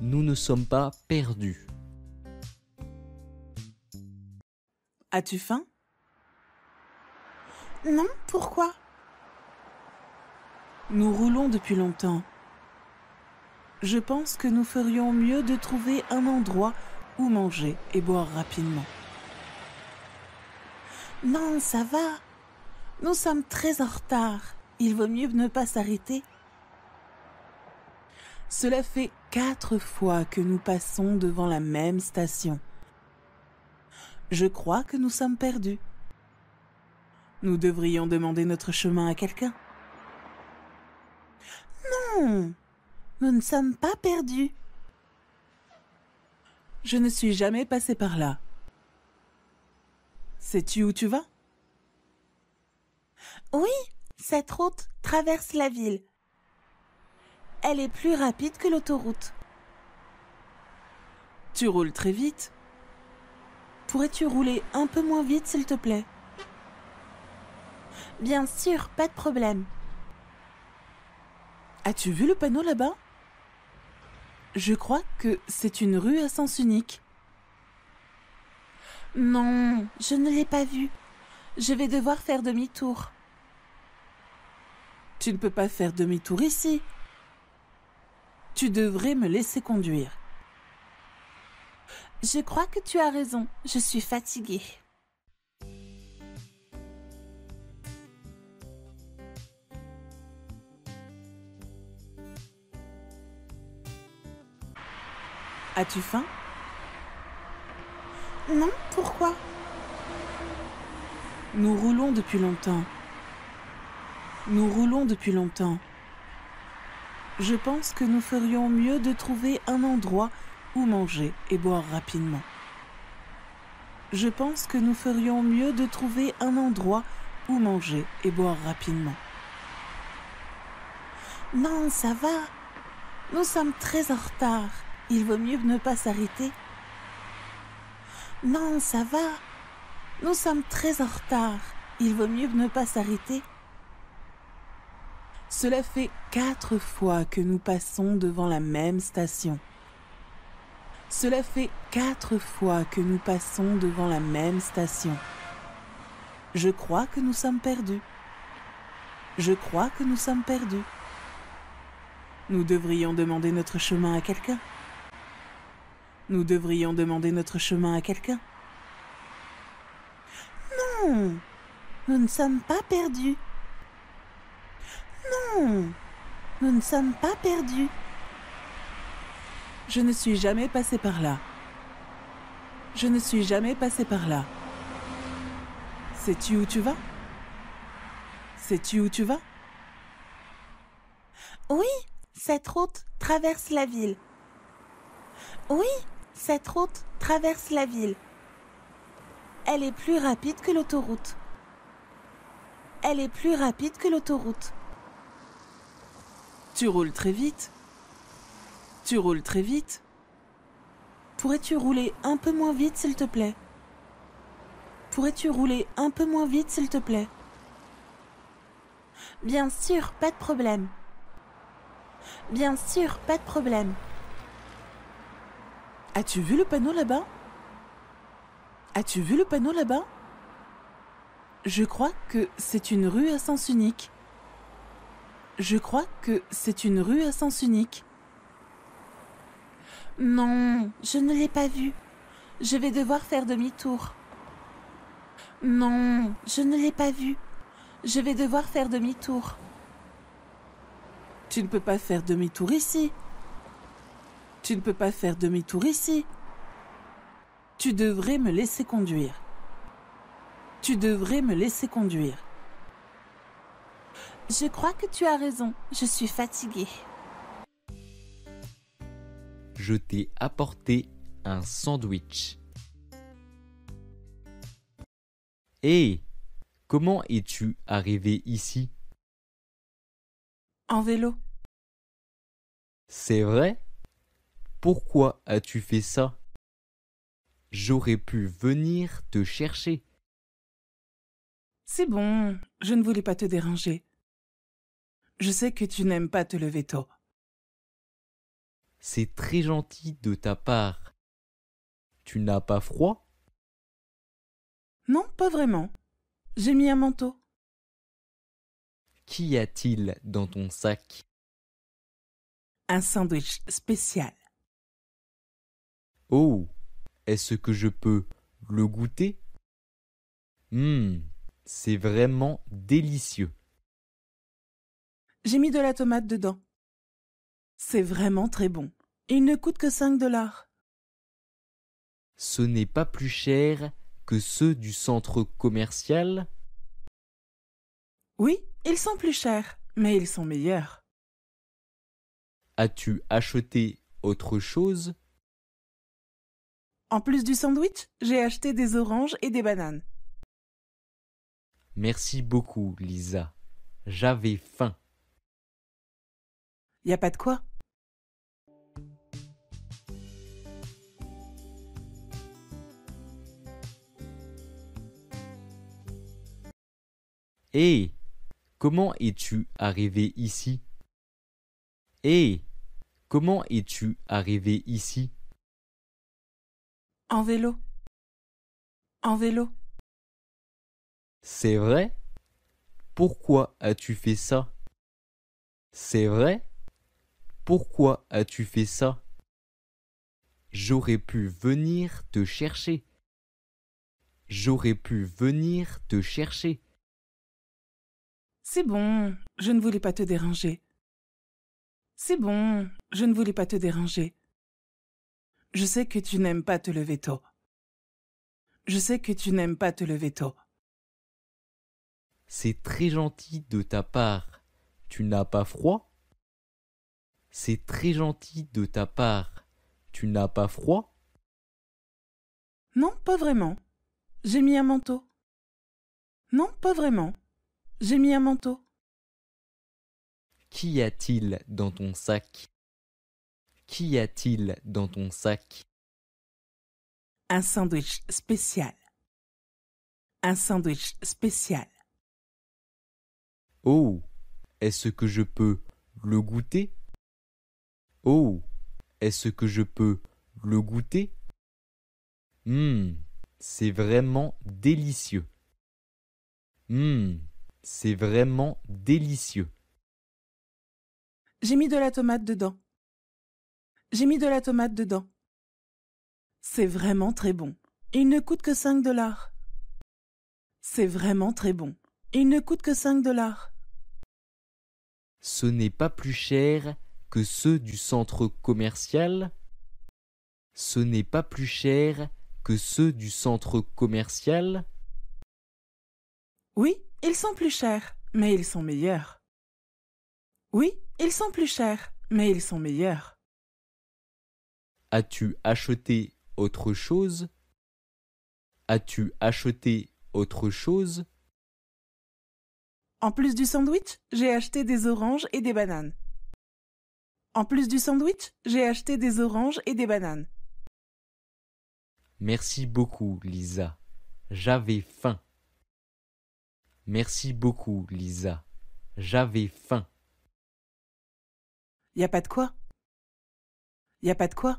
nous ne sommes pas perdus. As-tu faim Non, pourquoi Nous roulons depuis longtemps. Je pense que nous ferions mieux de trouver un endroit où manger et boire rapidement. Non, ça va. Nous sommes très en retard. Il vaut mieux ne pas s'arrêter. Cela fait quatre fois que nous passons devant la même station. Je crois que nous sommes perdus. Nous devrions demander notre chemin à quelqu'un. Non, nous ne sommes pas perdus. Je ne suis jamais passé par là. Sais-tu où tu vas Oui, cette route traverse la ville elle est plus rapide que l'autoroute. Tu roules très vite. Pourrais-tu rouler un peu moins vite, s'il te plaît Bien sûr, pas de problème. As-tu vu le panneau là-bas Je crois que c'est une rue à sens unique. Non, je ne l'ai pas vu. Je vais devoir faire demi-tour. Tu ne peux pas faire demi-tour ici. Tu devrais me laisser conduire. Je crois que tu as raison, je suis fatiguée. As-tu faim Non, pourquoi Nous roulons depuis longtemps. Nous roulons depuis longtemps je pense que nous ferions mieux de trouver un endroit où manger et boire rapidement. Je pense que nous ferions mieux de trouver un endroit où manger et boire rapidement. Non, ça va. Nous sommes très en retard. Il vaut mieux ne pas s'arrêter. Non, ça va. Nous sommes très en retard. Il vaut mieux ne pas s'arrêter. Cela fait quatre fois que nous passons devant la même station. Cela fait quatre fois que nous passons devant la même station. Je crois que nous sommes perdus. Je crois que nous sommes perdus. Nous devrions demander notre chemin à quelqu'un. Nous devrions demander notre chemin à quelqu'un. Non, nous ne sommes pas perdus nous ne sommes pas perdus. Je ne suis jamais passé par là. Je ne suis jamais passé par là. Sais-tu où tu vas Sais-tu où tu vas Oui, cette route traverse la ville. Oui, cette route traverse la ville. Elle est plus rapide que l'autoroute. Elle est plus rapide que l'autoroute. Tu roules très vite. Tu roules très vite. Pourrais-tu rouler un peu moins vite, s'il te plaît Pourrais-tu rouler un peu moins vite, s'il te plaît Bien sûr, pas de problème. Bien sûr, pas de problème. As-tu vu le panneau là-bas As-tu vu le panneau là-bas Je crois que c'est une rue à sens unique. Je crois que c'est une rue à sens unique. Non, je ne l'ai pas vue. Je vais devoir faire demi-tour. Non, je ne l'ai pas vue. Je vais devoir faire demi-tour. Tu ne peux pas faire demi-tour ici. Tu ne peux pas faire demi-tour ici. Tu devrais me laisser conduire. Tu devrais me laisser conduire. Je crois que tu as raison, je suis fatiguée. Je t'ai apporté un sandwich. Hé, eh, comment es-tu arrivé ici En vélo. C'est vrai Pourquoi as-tu fait ça J'aurais pu venir te chercher. C'est bon, je ne voulais pas te déranger. Je sais que tu n'aimes pas te lever tôt. C'est très gentil de ta part. Tu n'as pas froid Non, pas vraiment. J'ai mis un manteau. Qu'y a-t-il dans ton sac Un sandwich spécial. Oh, est-ce que je peux le goûter Hum, c'est vraiment délicieux. J'ai mis de la tomate dedans. C'est vraiment très bon. Il ne coûte que 5 dollars. Ce n'est pas plus cher que ceux du centre commercial Oui, ils sont plus chers, mais ils sont meilleurs. As-tu acheté autre chose En plus du sandwich, j'ai acheté des oranges et des bananes. Merci beaucoup, Lisa. J'avais faim. Y a pas de quoi. Hé eh, Comment es-tu arrivé ici Hé eh, Comment es-tu arrivé ici En vélo. En vélo. C'est vrai Pourquoi as-tu fait ça C'est vrai pourquoi as-tu fait ça J'aurais pu venir te chercher. J'aurais pu venir te chercher. C'est bon, je ne voulais pas te déranger. C'est bon, je ne voulais pas te déranger. Je sais que tu n'aimes pas te lever tôt. Je sais que tu n'aimes pas te lever tôt. C'est très gentil de ta part. Tu n'as pas froid c'est très gentil de ta part. Tu n'as pas froid Non, pas vraiment. J'ai mis un manteau. Non, pas vraiment. J'ai mis un manteau. Qu'y a-t-il dans ton sac Qu'y a-t-il dans ton sac Un sandwich spécial. Un sandwich spécial. Oh, est-ce que je peux le goûter Oh Est-ce que je peux le goûter Hum C'est vraiment délicieux. Hum C'est vraiment délicieux. J'ai mis de la tomate dedans. J'ai mis de la tomate dedans. C'est vraiment très bon. Il ne coûte que 5 dollars. C'est vraiment très bon. Il ne coûte que 5 dollars. Ce n'est pas plus cher ceux du centre commercial Ce n'est pas plus cher que ceux du centre commercial Oui, ils sont plus chers, mais ils sont meilleurs. Oui, ils sont plus chers, mais ils sont meilleurs. As-tu acheté autre chose As-tu acheté autre chose En plus du sandwich, j'ai acheté des oranges et des bananes. En plus du sandwich, j'ai acheté des oranges et des bananes. Merci beaucoup, Lisa. J'avais faim. Merci beaucoup, Lisa. J'avais faim. Y a pas de quoi. Y a pas de quoi.